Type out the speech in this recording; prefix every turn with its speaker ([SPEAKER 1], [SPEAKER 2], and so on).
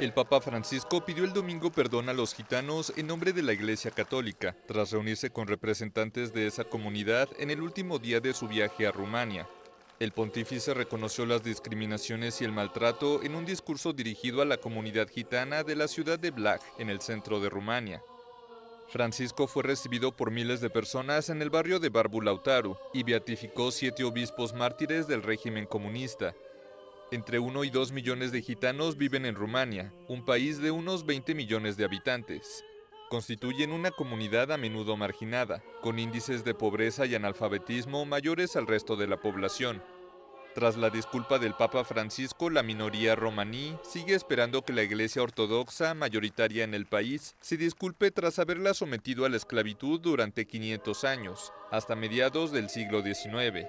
[SPEAKER 1] El Papa Francisco pidió el domingo perdón a los gitanos en nombre de la Iglesia Católica, tras reunirse con representantes de esa comunidad en el último día de su viaje a Rumania. El pontífice reconoció las discriminaciones y el maltrato en un discurso dirigido a la comunidad gitana de la ciudad de Blaj, en el centro de Rumania. Francisco fue recibido por miles de personas en el barrio de Barbu Lautaru y beatificó siete obispos mártires del régimen comunista, entre 1 y 2 millones de gitanos viven en Rumania, un país de unos 20 millones de habitantes. Constituyen una comunidad a menudo marginada, con índices de pobreza y analfabetismo mayores al resto de la población. Tras la disculpa del Papa Francisco, la minoría romaní sigue esperando que la Iglesia Ortodoxa, mayoritaria en el país, se disculpe tras haberla sometido a la esclavitud durante 500 años, hasta mediados del siglo XIX.